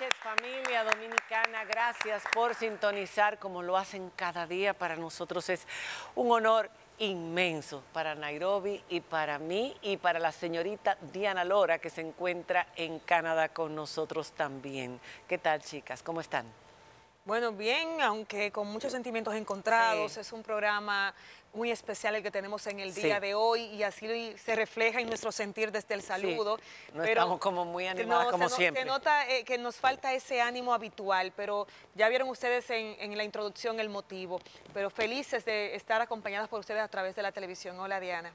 Gracias, familia dominicana, gracias por sintonizar como lo hacen cada día. Para nosotros es un honor inmenso para Nairobi y para mí y para la señorita Diana Lora que se encuentra en Canadá con nosotros también. ¿Qué tal chicas? ¿Cómo están? Bueno, bien, aunque con muchos sentimientos encontrados, es un programa muy especial el que tenemos en el día de hoy y así se refleja en nuestro sentir desde el saludo. No estamos como muy animados como se siempre. se nota eh, que nos falta ese ánimo habitual, pero ya vieron ustedes en, en, la introducción el motivo, pero felices de estar acompañadas por ustedes a través de la televisión. Hola Diana.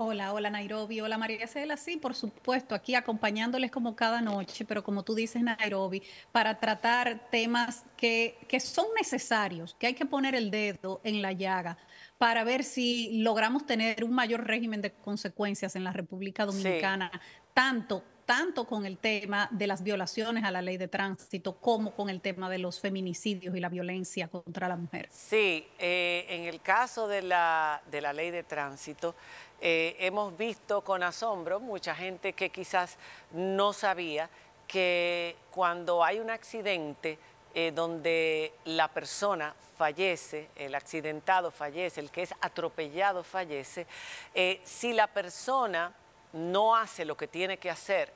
Hola, hola Nairobi, hola María Cela. Sí, por supuesto, aquí acompañándoles como cada noche, pero como tú dices, Nairobi, para tratar temas que, son necesarios, que hay que poner el dedo en la llaga para ver si logramos tener un mayor régimen de consecuencias en la República Dominicana, tanto tanto con el tema de las violaciones a la ley de tránsito como con el tema de los feminicidios y la violencia contra la mujer. Sí, eh, en el caso de la, de la ley de tránsito, eh, hemos visto con asombro mucha gente que quizás no sabía que cuando hay un accidente eh, donde la persona fallece, el accidentado fallece, el que es atropellado fallece, si la persona no hace lo que tiene que hacer,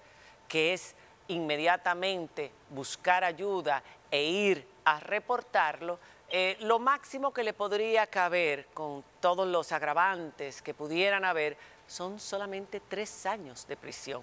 que es inmediatamente buscar ayuda e ir a reportarlo, eh, lo máximo que le podría caber con todos los agravantes que pudieran haber son solamente tres años de prisión.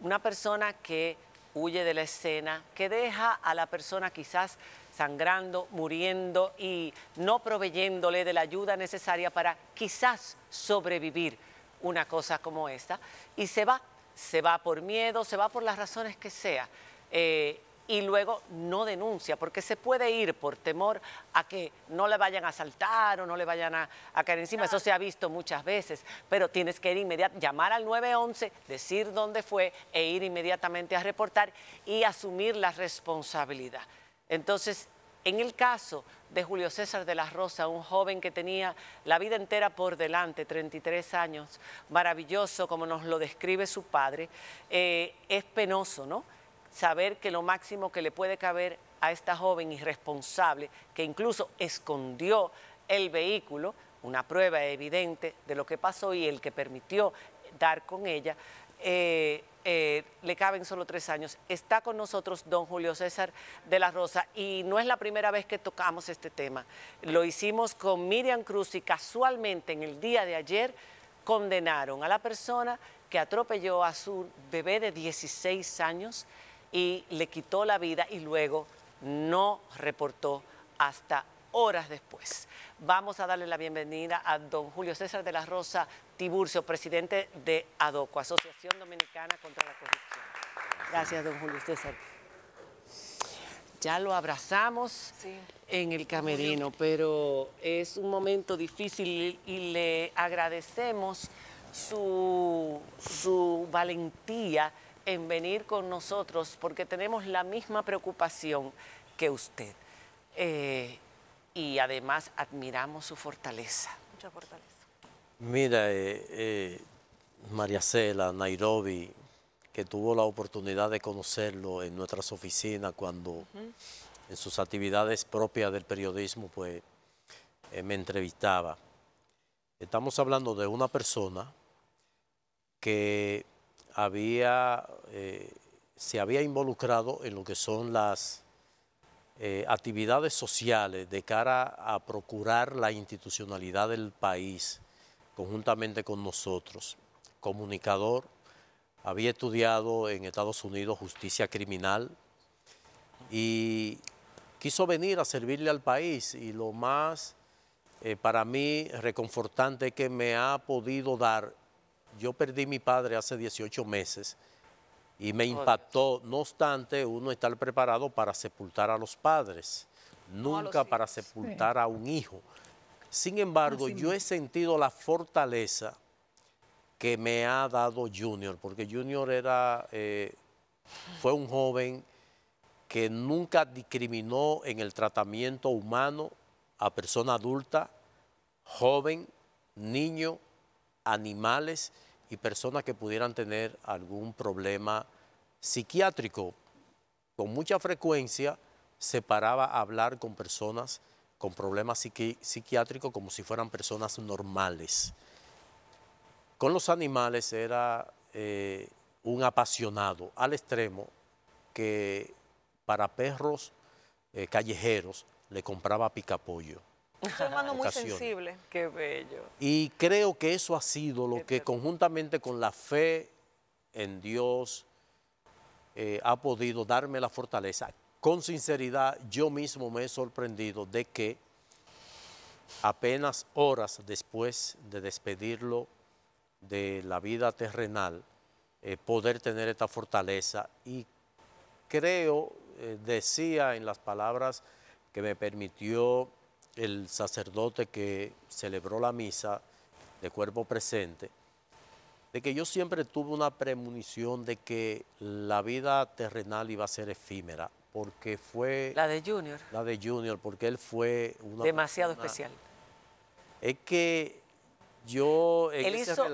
Una persona que huye de la escena, que deja a la persona quizás sangrando, muriendo y no proveyéndole de la ayuda necesaria para quizás sobrevivir una cosa como esta y se va, se va por miedo, se va por las razones que sea. Eh, y luego no denuncia, porque se puede ir por temor a que no le vayan a asaltar o no le vayan a, caer encima. Eso se ha visto muchas veces, pero tienes que ir inmediatamente, llamar al 911, decir dónde fue e ir inmediatamente a reportar y asumir la responsabilidad. Entonces, en el caso de Julio César de la Rosa, un joven que tenía la vida entera por delante, 33 años, maravilloso como nos lo describe su padre, eh, es penoso, ¿no? Saber que lo máximo que le puede caber a esta joven irresponsable, que incluso escondió el vehículo, una prueba evidente de lo que pasó y el que permitió dar con ella, eh, eh, le caben solo tres años. Está con nosotros don Julio César de la Rosa y no es la primera vez que tocamos este tema. Lo hicimos con Miriam Cruz y casualmente en el día de ayer condenaron a la persona que atropelló a su bebé de 16 años y le quitó la vida y luego no reportó hasta horas después. Vamos a darle la bienvenida a don Julio César de la Rosa, Tiburcio, presidente de ADOCO, Asociación Dominicana contra la Corrupción. Gracias, don Julio César. Ya lo abrazamos en el camerino, pero es un momento difícil y le agradecemos su, valentía en venir con nosotros porque tenemos la misma preocupación que usted. Eh, y además admiramos su fortaleza. Mucha fortaleza. Mira, eh, eh, María Cela, Nairobi, que tuvo la oportunidad de conocerlo en nuestras oficinas cuando en sus actividades propias del periodismo, pues eh, me entrevistaba. Estamos hablando de una persona que había, se había involucrado en lo que son las actividades sociales de cara a procurar la institucionalidad del país conjuntamente con nosotros, comunicador, había estudiado en Estados Unidos justicia criminal y quiso venir a servirle al país y lo más eh, para mí reconfortante que me ha podido dar, yo perdí mi padre hace 18 meses y me impactó, no obstante uno estar preparado para sepultar a los padres, nunca para sepultar a un hijo. Sin embargo, yo he sentido la fortaleza que me ha dado Junior, porque Junior era, eh, fue un joven que nunca discriminó en el tratamiento humano a persona adulta, joven, niño, animales y personas que pudieran tener algún problema psiquiátrico. Con mucha frecuencia se paraba a hablar con personas con problemas psiquiátricos como si fueran personas normales. Con los animales era eh, un apasionado al extremo que para perros eh, callejeros le compraba picapollo. Un ser humano muy sensible. Qué bello. Y creo que eso ha sido lo que conjuntamente con la fe en Dios eh, ha podido darme la fortaleza con sinceridad, yo mismo me he sorprendido de que apenas horas después de despedirlo de la vida terrenal, eh, poder tener esta fortaleza. Y creo, eh, decía en las palabras que me permitió el sacerdote que celebró la misa de cuerpo presente, de que yo siempre tuve una premonición de que la vida terrenal iba a ser efímera, porque fue... La de Junior. La de Junior, porque él fue una... Demasiado especial. Es que yo él hizo,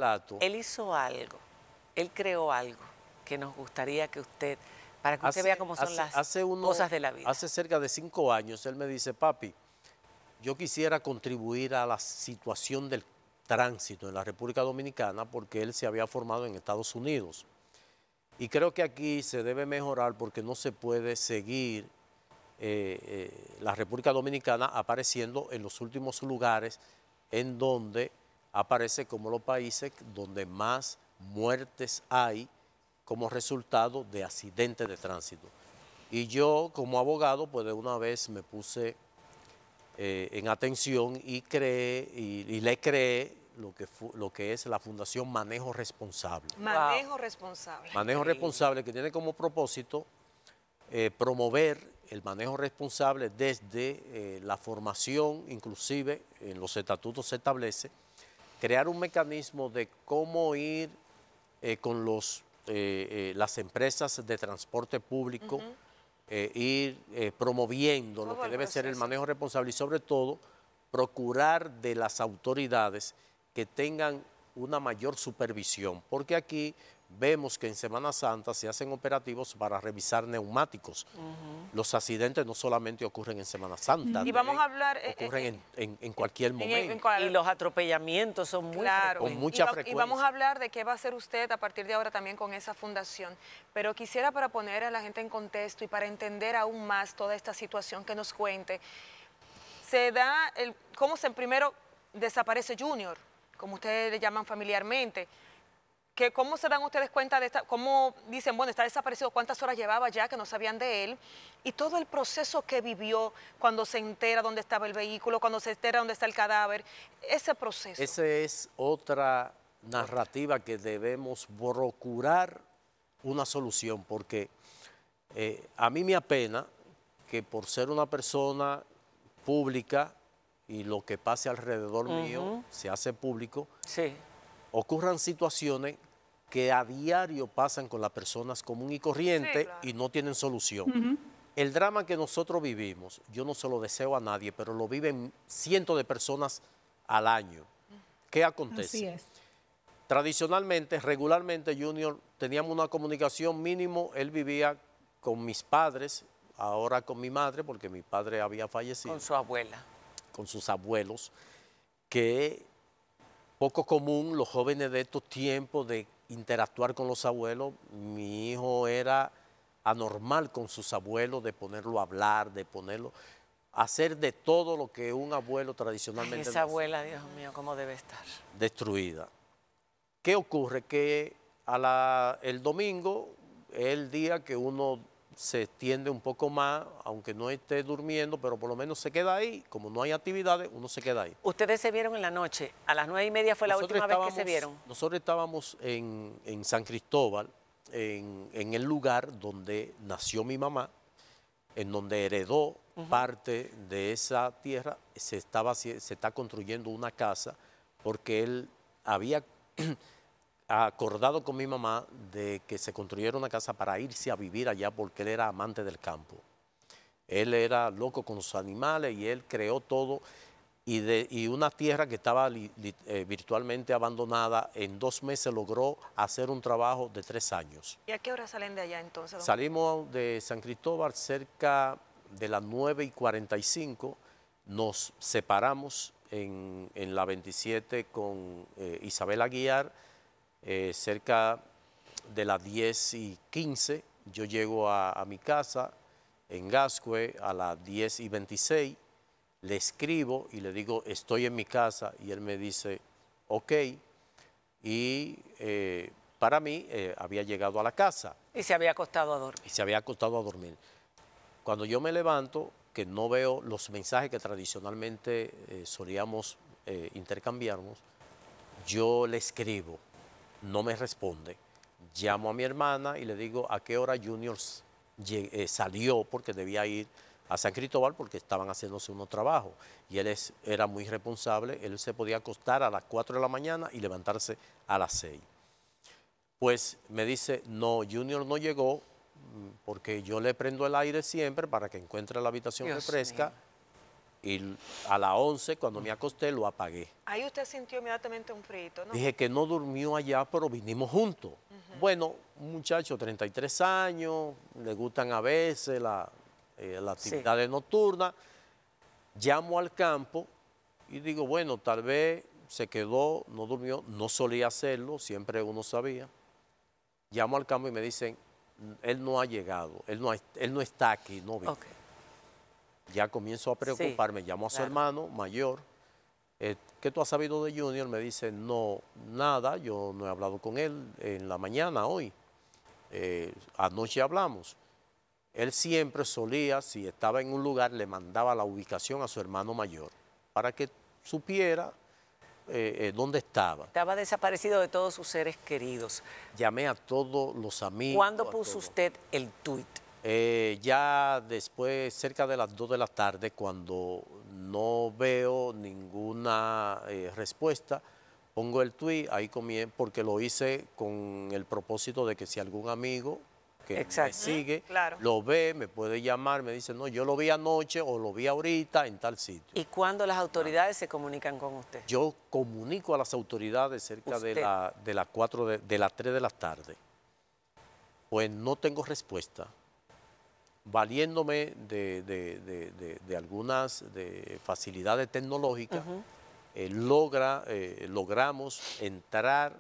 Él hizo algo, él creó algo que nos gustaría que usted, para que usted vea cómo son las cosas de la vida. Hace cerca de cinco años él me dice, papi, yo quisiera contribuir a la situación del tránsito en la República Dominicana porque él se había formado en Estados Unidos. Y creo que aquí se debe mejorar porque no se puede seguir eh, eh, la República Dominicana apareciendo en los últimos lugares en donde aparece como los países donde más muertes hay como resultado de accidentes de tránsito. Y yo como abogado, pues de una vez me puse eh, en atención y creé, y le creé lo que, es la Fundación Manejo Responsable. Manejo Responsable. Manejo Responsable que tiene como propósito eh, promover el manejo responsable desde eh, la formación, inclusive en los estatutos se establece, crear un mecanismo de cómo ir eh, con los, las empresas de transporte público, ir promoviendo lo que debe ser el manejo responsable y sobre todo procurar de las autoridades que tengan una mayor supervisión, porque aquí vemos que en Semana Santa se hacen operativos para revisar neumáticos. Los accidentes no solamente ocurren en Semana Santa. Y eh, Ocurren eh, en, en, cualquier momento. y los atropellamientos son muy frecuentes. y vamos a hablar de qué va a hacer usted a partir de ahora también con esa fundación. Pero quisiera para poner a la gente en contexto y para entender aún más toda esta situación que nos cuente, se da el... ¿Cómo se primero desaparece Junior? como ustedes le llaman familiarmente. Que ¿Cómo se dan ustedes cuenta de esta, cómo dicen, bueno, está desaparecido, cuántas horas llevaba ya que no sabían de él? Y todo el proceso que vivió cuando se entera dónde estaba el vehículo, cuando se entera dónde está el cadáver, ese proceso. Esa es otra narrativa que debemos procurar una solución, porque eh, a mí me apena que por ser una persona pública, y lo que pase alrededor mío se hace público, sí. ocurran situaciones que a diario pasan con las personas común y corriente y no tienen solución. El drama que nosotros vivimos, yo no se lo deseo a nadie, pero lo viven cientos de personas al año. ¿Qué acontece? Así es. Tradicionalmente, regularmente, Junior, teníamos una comunicación mínimo, él vivía con mis padres, ahora con mi madre, porque mi padre había fallecido. Con su abuela con sus abuelos, que poco común los jóvenes de estos tiempos de interactuar con los abuelos. Mi hijo era anormal con sus abuelos, de ponerlo a hablar, de ponerlo hacer de todo lo que un abuelo tradicionalmente... esa abuela, Dios mío, cómo debe estar. Destruida. ¿Qué ocurre? Que el domingo el día que uno se extiende un poco más, aunque no esté durmiendo, pero por lo menos se queda ahí. Como no hay actividades, uno se queda ahí. ¿Ustedes se vieron en la noche? ¿A las nueve y media fue la última vez que se vieron? Nosotros estábamos en, San Cristóbal, en, el lugar donde nació mi mamá, en donde heredó parte de esa tierra. Se, estaba, se está construyendo una casa porque él había... acordado con mi mamá de que se construyera una casa para irse a vivir allá porque él era amante del campo. Él era loco con los animales y él creó todo y, de, una tierra que estaba eh, virtualmente abandonada, en dos meses logró hacer un trabajo de tres años. ¿Y a qué hora salen de allá entonces? Salimos de San Cristóbal cerca de las 9 y 45, nos separamos en, la 27 con Isabela eh, Isabel Aguiar, eh, cerca de las 10 y 15, yo llego a, mi casa en Gascue a las 10 y 26, le escribo y le digo, estoy en mi casa, y él me dice, ok, y eh, para mí eh, había llegado a la casa. Y se había acostado a dormir. Y se había acostado a dormir. Cuando yo me levanto, que no veo los mensajes que tradicionalmente solíamos intercambiarnos, yo le escribo no me responde. Llamo a mi hermana y le digo a qué hora Junior eh, salió porque debía ir a San Cristóbal porque estaban haciéndose unos trabajos y él era muy responsable, él se podía acostar a las 4 de la mañana y levantarse a las 6. Pues me dice, no, Junior no llegó mm, porque yo le prendo el aire siempre para que encuentre la habitación fresca refresca y a las 11 cuando me acosté lo apagué. Ahí usted sintió inmediatamente un frío, ¿no? Dije que no durmió allá, pero vinimos juntos. Bueno, un muchacho, 33 años, le gustan a veces las eh, actividades nocturnas. Llamo al campo y digo, bueno, tal vez se quedó, no durmió, no solía hacerlo, siempre uno sabía. Llamo al campo y me dicen, él no ha llegado, él no, él no está aquí, no vino ya comienzo a preocuparme, llamo a su hermano mayor, eh, ¿qué tú has sabido de Junior? Me dice, no, nada, yo no he hablado con él en la mañana hoy, eh, anoche hablamos. Él siempre solía, si estaba en un lugar, le mandaba la ubicación a su hermano mayor para que supiera eh, dónde estaba. Estaba desaparecido de todos sus seres queridos. Llamé a todos los amigos. ¿Cuándo puso usted el tuit? Eh, ya después, cerca de las 2 de la tarde, cuando no veo ninguna eh, respuesta, pongo el tweet, ahí comienzo, porque lo hice con el propósito de que si algún amigo que me sigue, lo ve, me puede llamar, me dice, no, yo lo vi anoche o lo vi ahorita en tal sitio. ¿Y cuándo las autoridades se comunican con usted? Yo comunico a las autoridades cerca de, las 4, de, de las 3 de la tarde. Pues no tengo respuesta valiéndome de, de, de, algunas facilidades tecnológicas, eh, logra, eh, logramos entrar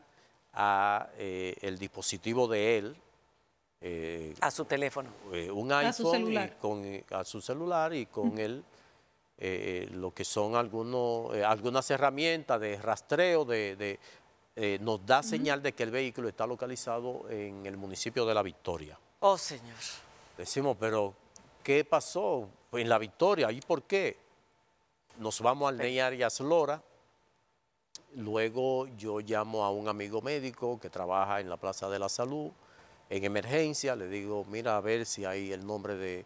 al eh, dispositivo de él. a su teléfono. un iPhone a su Y con, a su celular y con él. lo que son algunos, algunas herramientas de rastreo, de, nos da señal de que el vehículo está localizado en el municipio de La Victoria. Oh, señor. Decimos, pero ¿qué pasó pues, en la victoria? ¿Y por qué? Nos vamos al Ney Arias Lora, Luego yo llamo a un amigo médico que trabaja en la Plaza de la Salud, en emergencia. Le digo, mira, a ver si hay el nombre de,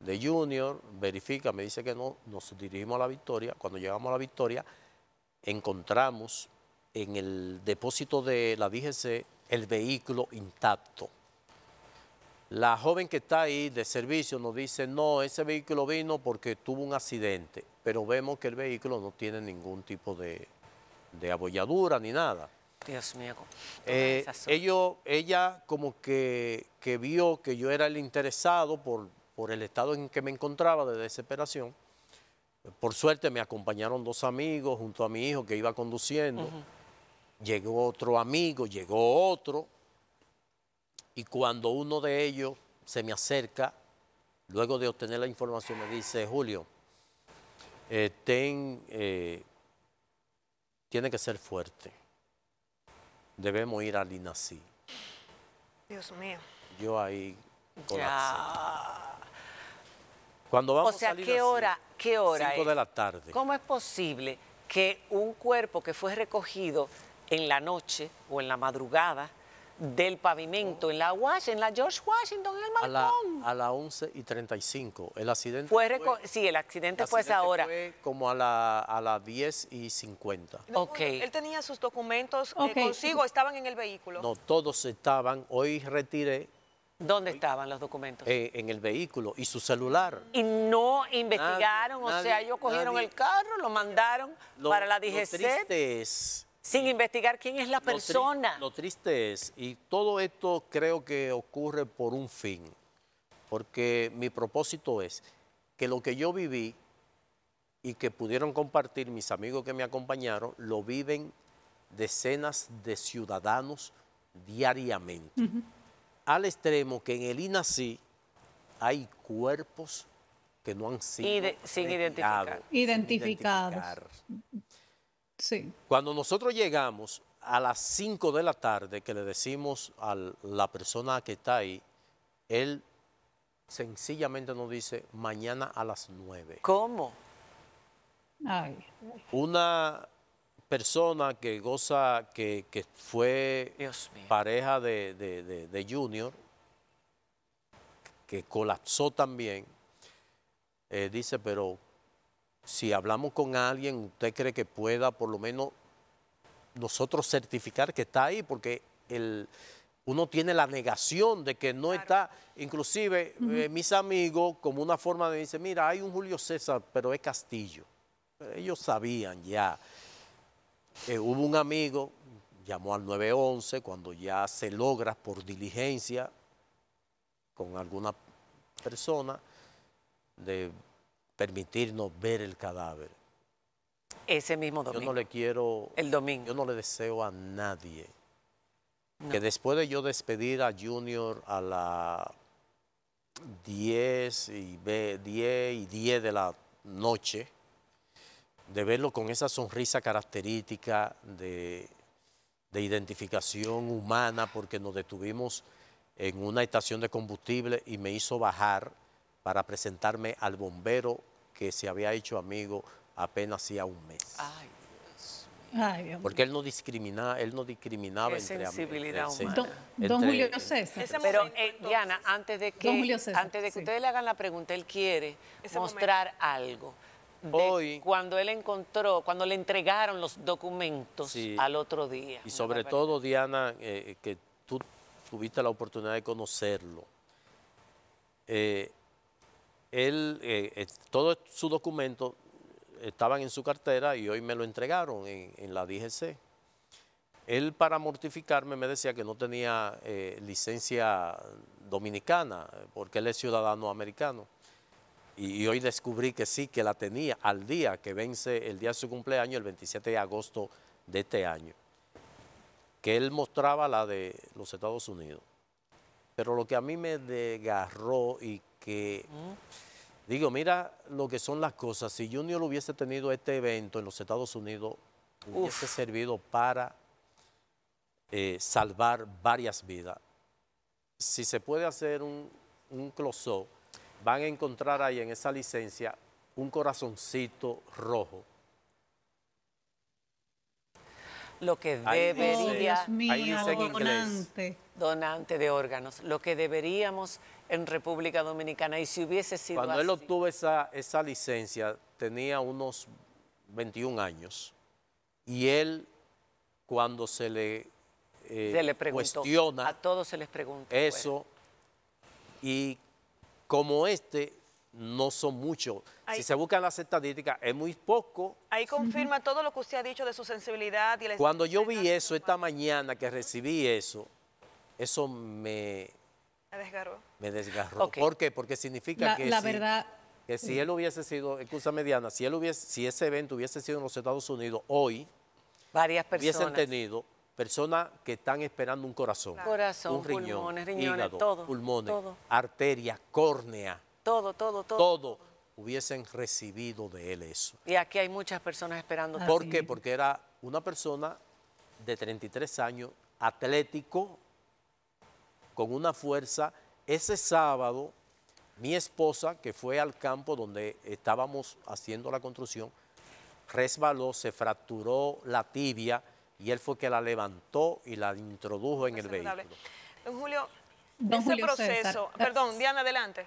de Junior. Verifica, me dice que no. Nos dirigimos a la victoria. Cuando llegamos a la victoria, encontramos en el depósito de la DGC el vehículo intacto. La joven que está ahí de servicio nos dice, no, ese vehículo vino porque tuvo un accidente, pero vemos que el vehículo no tiene ningún tipo de, abolladura ni nada. Dios mío. Eh, ella como que, vio que yo era el interesado por, por el estado en que me encontraba de desesperación. Por suerte me acompañaron dos amigos junto a mi hijo que iba conduciendo. Llegó otro amigo, llegó otro, y cuando uno de ellos se me acerca, luego de obtener la información, me dice, Julio, eh, eh, tiene que ser fuerte. Debemos ir al INACI. Dios mío. Yo ahí Cuando vamos o sea, ¿qué hora? ¿Qué hora? de la tarde. ¿Cómo es posible que un cuerpo que fue recogido en la noche o en la madrugada del pavimento en la Washington, en la George Washington, en el malecón. A las 11 y 35. El accidente fue... sí, el accidente, fue esa hora. Fue como a, la, a las 10 y 50. Ok. Él tenía sus documentos eh, consigo, estaban en el vehículo. No, todos estaban. Hoy retiré ¿Dónde estaban los documentos? Eh, en el vehículo y su celular. Y no investigaron, o sea, ellos cogieron el carro, lo mandaron para la digestión sin investigar quién es la persona. Lo, triste es, y todo esto creo que ocurre por un fin, porque mi propósito es que lo que yo viví y que pudieron compartir mis amigos que me acompañaron, lo viven decenas de ciudadanos diariamente. Al extremo que en el INACI hay cuerpos que no han sido identificados. Cuando nosotros llegamos a las 5 de la tarde, que le decimos a la persona que está ahí, él sencillamente nos dice mañana a las 9. ¿Cómo? Una persona que goza, que, que fue pareja de, de, Junior, que colapsó también, eh, dice, pero si hablamos con alguien, ¿usted cree que pueda por lo menos nosotros certificar que está ahí? Porque el, uno tiene la negación de que no está, inclusive eh, mis amigos, como una forma de decir, mira, hay un Julio César, pero es Castillo. Ellos sabían ya. Eh, hubo un amigo, llamó al 911, cuando ya se logra por diligencia con alguna persona de permitirnos ver el cadáver. Ese mismo domingo. Yo no le quiero... El domingo. Yo no le deseo a nadie que después de yo despedir a Junior a las 10 y, 10 y 10 de la noche, de verlo con esa sonrisa característica de, de identificación humana, porque nos detuvimos en una estación de combustible y me hizo bajar para presentarme al bombero que se había hecho amigo apenas hacía un mes. Ay, Dios Porque él no discriminaba, él no discriminaba entre sensibilidad eh, Don, Julio César. Pero Diana, antes de que, antes de que ustedes le hagan la pregunta, él quiere mostrar algo. Hoy, cuando él encontró, cuando le entregaron los documentos al otro día. Y sobre todo, Diana, eh, que tú tuviste la oportunidad de conocerlo. Eh, él, eh, eh, todos sus documentos estaban en su cartera y hoy me lo entregaron en, la DGC. Él para mortificarme me decía que no tenía eh, licencia dominicana porque él es ciudadano americano. Y, hoy descubrí que sí, que la tenía al día que vence el día de su cumpleaños, el 27 de agosto de este año. Que él mostraba la de los Estados Unidos. Pero lo que a mí me desgarró y que... Digo, mira lo que son las cosas. Si Junior hubiese tenido este evento en los Estados Unidos, hubiese servido para eh, salvar varias vidas. Si se puede hacer un, un close van a encontrar ahí en esa licencia un corazoncito rojo lo que debería... donante. de órganos, lo que deberíamos en República Dominicana. Y si hubiese sido Cuando él obtuvo esa, esa licencia, tenía unos 21 años. Y él, cuando eh, se le, preguntó, cuestiona... A todos se les pregunta. Pues. Eso, y como este no son muchos. si se buscan las estadísticas, es muy poco. Ahí confirma todo lo que usted ha dicho de su sensibilidad. Cuando yo vi eso esta mañana, que recibí eso, eso me... Me desgarró. Me desgarró. ¿Por qué? Porque significa que... La si, verdad... Que si él hubiese sido, excusa mediana, si, él hubiese, si ese evento hubiese sido en los Estados Unidos hoy, varias personas hubiesen tenido personas que están esperando un corazón, corazón un riñón, riñones, todo, pulmones, arteria, córnea. Todo, todo, todo. Todo hubiesen recibido de él eso. Y aquí hay muchas personas esperando. ¿Por qué? Porque era una persona de 33 años, atlético, con una fuerza. Ese sábado, mi esposa, que fue al campo donde estábamos haciendo la construcción, resbaló, se fracturó la tibia y él fue que la levantó y la introdujo en el vehículo. Don Julio, ese proceso, perdón, Diana, adelante.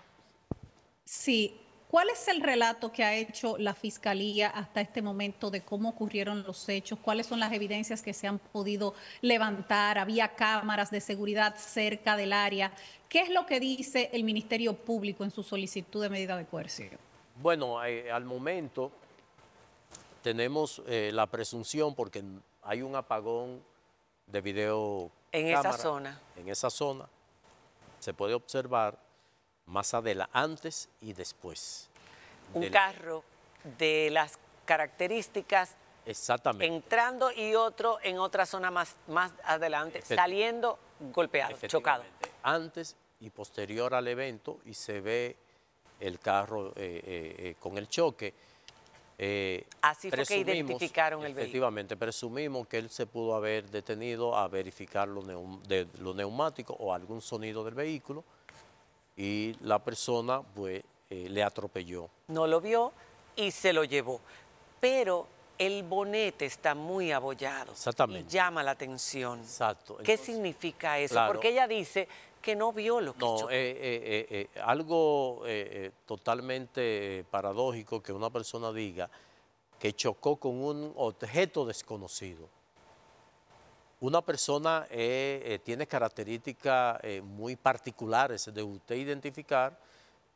Sí. ¿Cuál es el relato que ha hecho la Fiscalía hasta este momento de cómo ocurrieron los hechos? ¿Cuáles son las evidencias que se han podido levantar? ¿Había cámaras de seguridad cerca del área? ¿Qué es lo que dice el Ministerio Público en su solicitud de medida de coerción? Bueno, eh, al momento tenemos eh, la presunción porque hay un apagón de video. En esa zona. En esa zona se puede observar más adelante, antes y después. Un carro de las características Exactamente. entrando y otro en otra zona más, más adelante, saliendo golpeado, chocado. Antes y posterior al evento y se ve el carro eh, eh, eh con el choque. Eh, Así fue que identificaron el vehículo. Efectivamente, presumimos que él se pudo haber detenido a verificar de, los neumáticos o algún sonido del vehículo y la persona pues, eh, le atropelló. No lo vio y se lo llevó. Pero el bonete está muy abollado. Exactamente. Y llama la atención. Exacto. ¿Qué significa eso? Porque ella dice que no vio lo que No, chocó. Eh, eh, eh, algo totalmente paradójico que una persona diga que chocó con un objeto desconocido una persona eh, eh, tiene características eh, muy particulares de usted identificar,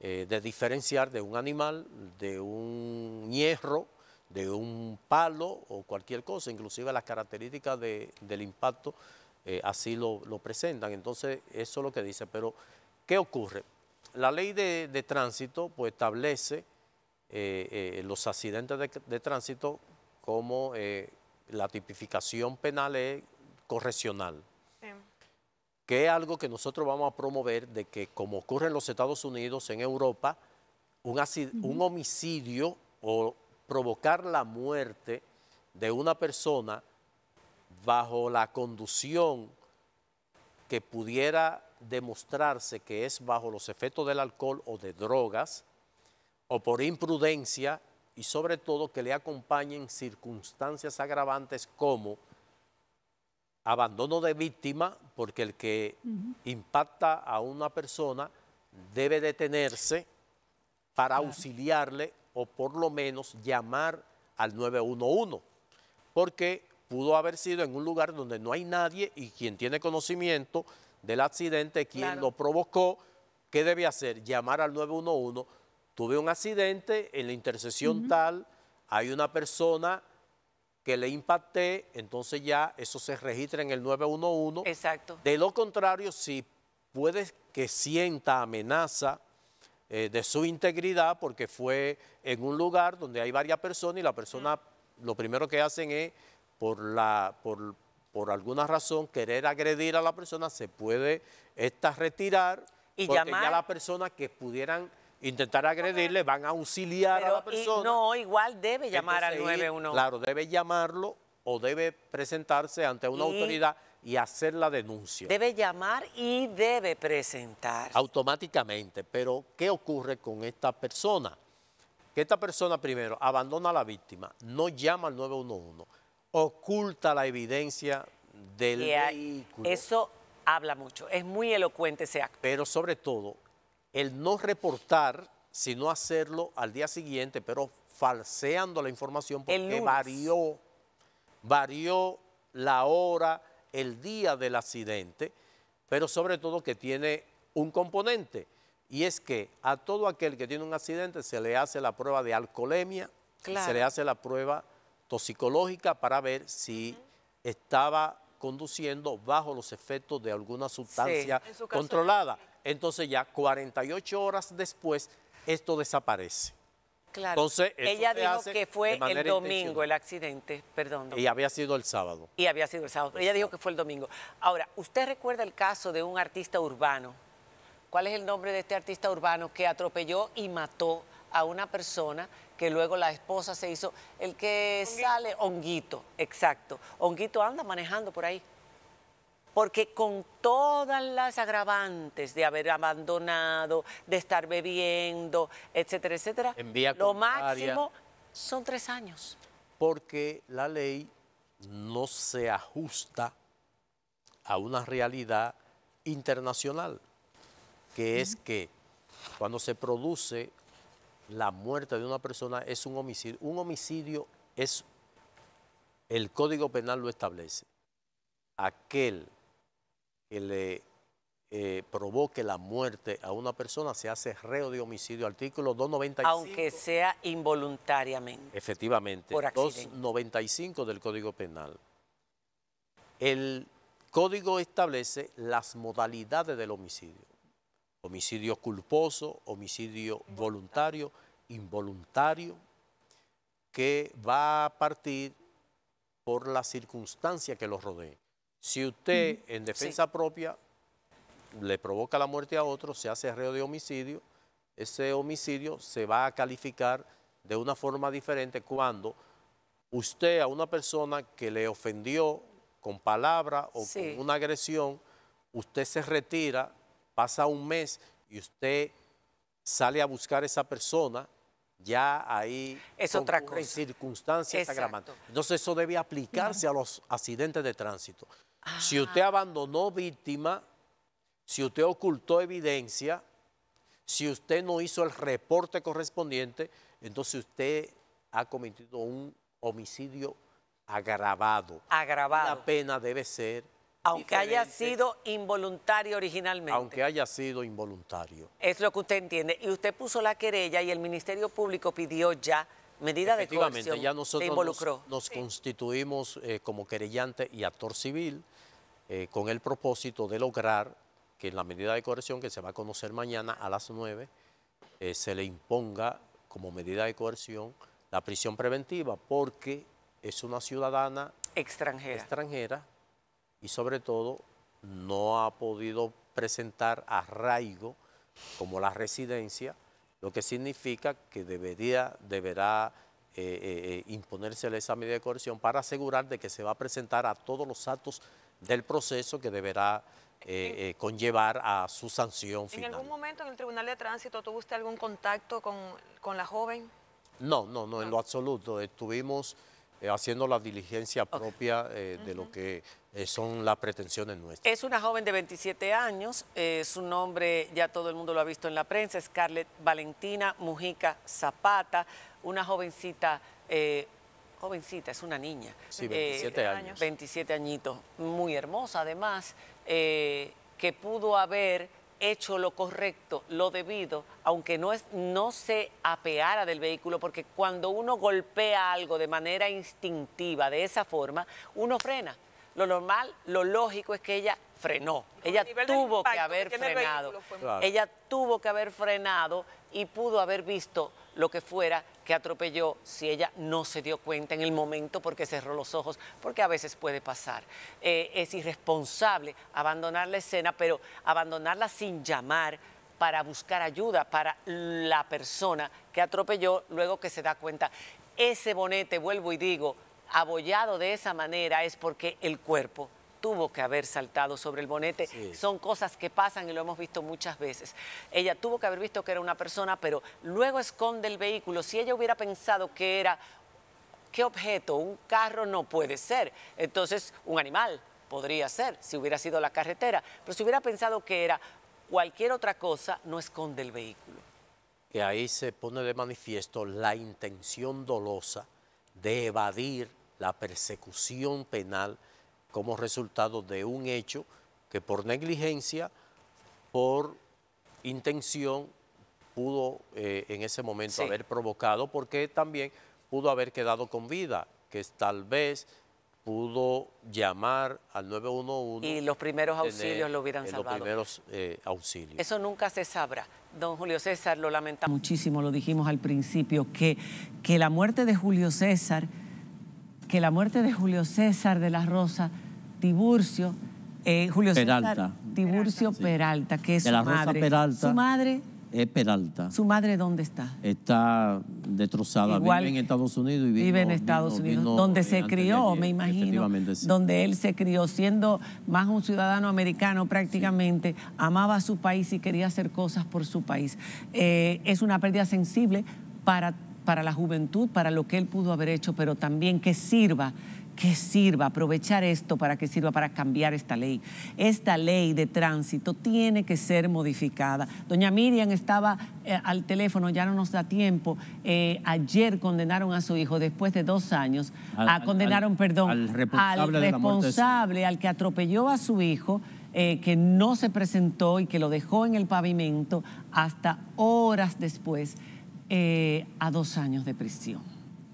de diferenciar de un animal, de un hierro, de un palo o cualquier cosa, inclusive las características del impacto así lo, presentan. Entonces, eso es lo que dice. Pero, ¿qué ocurre? La ley de, tránsito pues, establece los accidentes de, de tránsito como la tipificación penal es correccional, que es algo que nosotros vamos a promover de que como ocurre en los Estados Unidos, en Europa, un homicidio o provocar la muerte de una persona bajo la conducción que pudiera demostrarse que es bajo los efectos del alcohol o de drogas, o por imprudencia, y sobre todo que le acompañen circunstancias agravantes como abandono de víctima, porque el que impacta a una persona debe detenerse para auxiliarle o por lo menos llamar al 911, porque pudo haber sido en un lugar donde no hay nadie y quien tiene conocimiento del accidente, quien lo provocó, ¿qué debe hacer? Llamar al 911. Tuve un accidente en la intersección tal, hay una persona que le impacté, entonces ya eso se registra en el 911. Exacto. De lo contrario, si puede que sienta amenaza eh, de su integridad, porque fue en un lugar donde hay varias personas y la persona mm. lo primero que hacen es, por, la, por, por alguna razón, querer agredir a la persona, se puede esta retirar. Y porque ya la persona que pudieran intentar agredirle, van a auxiliar a la persona. no, igual debe llamar al 911. Claro, debe llamarlo o debe presentarse ante una autoridad y hacer la denuncia. Debe llamar y debe presentar. Automáticamente, pero ¿qué ocurre con esta persona? Que esta persona primero abandona a la víctima, no llama al 911, oculta la evidencia del vehículo. Eso habla mucho, es muy elocuente ese acto. Pero sobre todo, el no reportar, sino hacerlo al día siguiente, pero falseando la información porque varió, varió la hora, el día del accidente, pero sobre todo que tiene un componente, y es que a todo aquel que tiene un accidente se le hace la prueba de alcoholemia, se le hace la prueba toxicológica para ver si estaba conduciendo bajo los efectos de alguna sustancia controlada entonces ya 48 horas después esto desaparece. Claro. Entonces, ella dijo que fue el domingo el accidente, perdón. Y había sido el sábado. Y había sido el sábado. Ella dijo que fue el domingo. Ahora, ¿usted recuerda el caso de un artista urbano? ¿Cuál es el nombre de este artista urbano que atropelló y mató a una persona que luego la esposa se hizo? El que sale, Honguito, exacto. Honguito anda manejando por ahí porque con todas las agravantes de haber abandonado, de estar bebiendo, etcétera, etcétera, lo máximo son tres años. Porque la ley no se ajusta a una realidad internacional, que es que cuando se produce la muerte de una persona es un homicidio. Un homicidio es, el Código Penal lo establece, aquel que le eh, provoque la muerte a una persona se hace reo de homicidio. Artículo 295. Aunque sea involuntariamente. Efectivamente. 295 del Código Penal. El código establece las modalidades del homicidio. Homicidio culposo, homicidio voluntario, involuntario, que va a partir por la circunstancia que los rodee. Si usted en defensa propia le provoca la muerte a otro, se hace arreo de homicidio, ese homicidio se va a calificar de una forma diferente cuando usted a una persona que le ofendió con palabra o con una agresión, usted se retira, pasa un mes y usted sale a buscar a esa persona, ya ahí es otra circunstancias agravantes. Entonces eso debe aplicarse a los accidentes de tránsito. Si ah. usted abandonó víctima, si usted ocultó evidencia, si usted no hizo el reporte correspondiente, entonces usted ha cometido un homicidio agravado. Agravado. La pena debe ser. Aunque haya sido involuntario originalmente. Aunque haya sido involuntario. Es lo que usted entiende. Y usted puso la querella y el Ministerio Público pidió ya medida de coerción. Efectivamente, ya nosotros nos, constituimos eh, como querellante y actor civil. Eh, con el propósito de lograr que en la medida de coerción que se va a conocer mañana a las 9, eh, se le imponga como medida de coerción la prisión preventiva, porque es una ciudadana extranjera, extranjera y sobre todo no ha podido presentar arraigo como la residencia, lo que significa que debería, deberá eh, eh, eh, imponérsele esa imponerse el de coerción para asegurar de que se va a presentar a todos los actos del proceso que deberá conllevar a su sanción final. ¿En algún momento en el Tribunal de Tránsito tuvo usted algún contacto con, la joven? No, no, no, en lo absoluto. Estuvimos haciendo la diligencia propia de lo que eh, son las pretensiones nuestras. Es una joven de 27 años, eh, su nombre ya todo el mundo lo ha visto en la prensa, Scarlett Valentina Mujica Zapata, una jovencita, eh, jovencita, es una niña. Sí, 27 años. 27 añitos, muy hermosa además, que pudo haber hecho lo correcto, lo debido, aunque no, es, no se apeara del vehículo, porque cuando uno golpea algo de manera instintiva, de esa forma, uno frena lo normal, lo lógico es que ella frenó. Ella tuvo que haber frenado. Ella tuvo que haber frenado y pudo haber visto lo que fuera que atropelló si ella no se dio cuenta en el momento porque cerró los ojos, porque a veces puede pasar. Eh, es irresponsable abandonar la escena, pero abandonarla sin llamar para buscar ayuda para la persona que atropelló luego que se da cuenta. Ese bonete, vuelvo y digo, abollado de esa manera es porque el cuerpo tuvo que haber saltado sobre el bonete. Son cosas que pasan y lo hemos visto muchas veces. Ella tuvo que haber visto que era una persona, pero luego esconde el vehículo. Si ella hubiera pensado que era, ¿qué objeto? Un carro no puede ser. Entonces, un animal podría ser, si hubiera sido la carretera. Pero si hubiera pensado que era cualquier otra cosa, no esconde el vehículo. Que ahí se pone de manifiesto la intención dolosa de evadir la persecución penal como resultado de un hecho que por negligencia, por intención, pudo eh, en ese momento haber provocado, porque también pudo haber quedado con vida, que tal vez pudo llamar al 911. Y los primeros auxilios lo hubieran eh, salvado. Los primeros eh, auxilios. Eso nunca se sabrá. Don Julio César, lo lamentamos. Muchísimo, lo dijimos al principio, que, que la muerte de Julio César que la muerte de Julio César de la Rosa, Tiburcio, eh, Julio Peralta. César, Tiburcio Peralta, que es su la madre. Peralta. Su madre es Peralta. ¿Su madre dónde está? Está destrozada. Igual, vive en Estados Unidos y vino, vive en Estados Unidos, donde se crió, me imagino, sí. donde él se crió, siendo más un ciudadano americano prácticamente, amaba a su país y quería hacer cosas por su país. Eh, es una pérdida sensible para para la juventud, para lo que él pudo haber hecho, pero también que sirva que sirva, aprovechar esto para que sirva para cambiar esta ley. Esta ley de tránsito tiene que ser modificada. Doña Miriam estaba eh, al teléfono, ya no nos da tiempo. Eh, ayer condenaron a su hijo, después de dos años, a, condenaron, perdón, al responsable, al, que atropelló a su hijo. Eh, que no se presentó y que lo dejó en el pavimento hasta horas después eh, a dos años de prisión.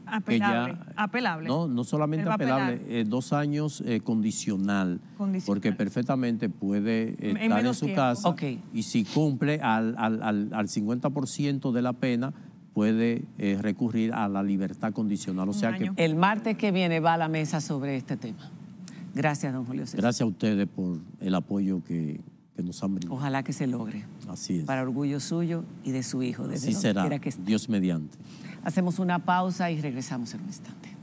Apelable. apelable. No, no solamente apelable, eh, dos años eh, condicional, Porque perfectamente puede estar en, su casa y si cumple al, al, al, 50% de la pena, puede recurrir a la libertad condicional. O sea que... El martes que viene va a la mesa sobre este tema. Gracias, don Julio César. Gracias a ustedes por el apoyo que Ojalá que se logre. Así es. Para orgullo suyo y de su hijo. Desde Así será. Que Dios mediante. Hacemos una pausa y regresamos en un instante.